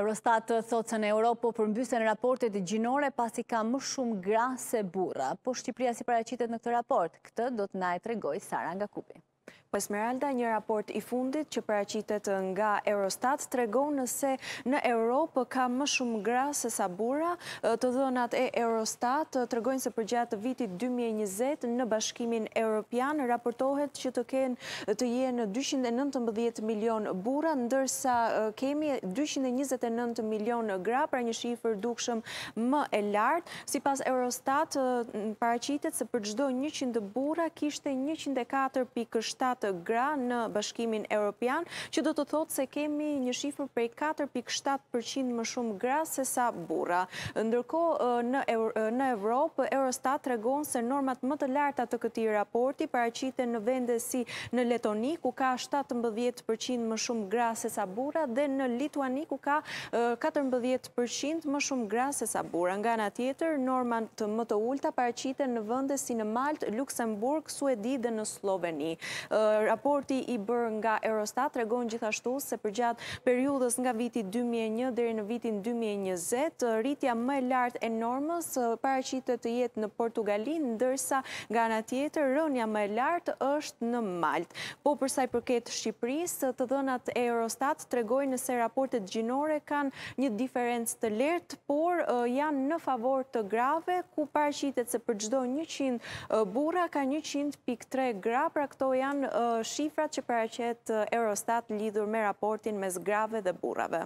Eurostat thotë se në Europë përmbysen raportet gjinore pasi ka më shumë gra se burra. Po Shqipria si paracitet në këtë raport, këtë do të najtë e tregoj Sara nga Kupi. Për po Smeralda, një raport i fundit që paracitet nga Eurostat të regon nëse në Europë ka më shumë gra se sa bura, të dhënat e Eurostat të se për gjatë vitit 2020 në bashkimin Evropian raportohet që të kenë të jenë 219 milion bura, ndërsa kemi 229 milion gra, pra një shifër dukshëm më e lartë. Si pas Eurostat, paracitet se për gjdo 100 bura kishte 104.7 4.7 gra në bashkimin Europian, që do të thotë se kemi një shifër prej 4.7% më shumë gra se sa bura. Ndërko në Evropë, Eurostat të regonë se normat më të larta të këti raporti paracite në vende si në Letoni, ku ka 7,7% më shumë gra se sa bura, dhe në Lituani, ku ka 14% më shumë gra se sa bura. Nga nga tjetër, normat të më të ulta paracite në vende si në Malt, Luxemburg, Suedi dhe në Sloveni. Raporti i bërë nga Eurostat të gjithashtu se për gjatë periudës nga viti 2001 dhe në vitin 2020, rritja më lartë e normës paracitet të jetë në Portugalin, ndërsa nga në tjetër rënja më lartë është në Maltë. Po përsa i përket Shqipëris, të dhënat e Eurostat të regojnë nëse raportet gjinore kanë një diferenc të lertë, por janë në favor të grave, ku paracitet se për gjdo 100 bura ka 100.3 gra, pra këto janë janë shifrat që paracet Eurostat lidhur me raportin me zgrave dhe burave.